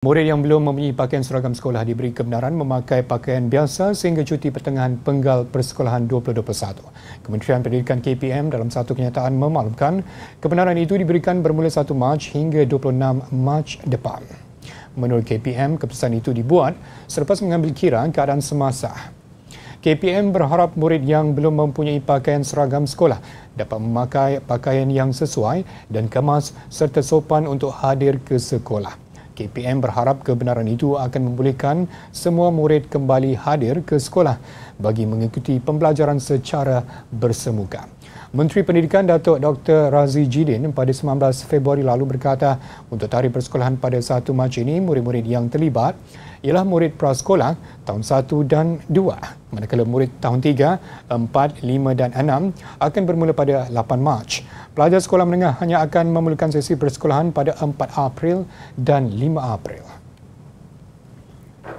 Murid yang belum mempunyai pakaian seragam sekolah diberi kebenaran memakai pakaian biasa sehingga cuti pertengahan penggal persekolahan 2021. Kementerian Pendidikan KPM dalam satu kenyataan memaklumkan kebenaran itu diberikan bermula 1 Mac hingga 26 Mac depan. Menurut KPM, keputusan itu dibuat selepas mengambil kira keadaan semasa. KPM berharap murid yang belum mempunyai pakaian seragam sekolah dapat memakai pakaian yang sesuai dan kemas serta sopan untuk hadir ke sekolah. KPM berharap kebenaran itu akan membolehkan semua murid kembali hadir ke sekolah bagi mengikuti pembelajaran secara bersemuka. Menteri Pendidikan Datuk Dr. Razi Jidin pada 19 Februari lalu berkata untuk tarikh persekolahan pada 1 Mac ini murid-murid yang terlibat ialah murid prasekolah tahun 1 dan 2 manakala murid tahun 3, 4, 5 dan 6 akan bermula pada 8 Mac. Pelajar sekolah menengah hanya akan memulakan sesi persekolahan pada 4 April dan 5 April.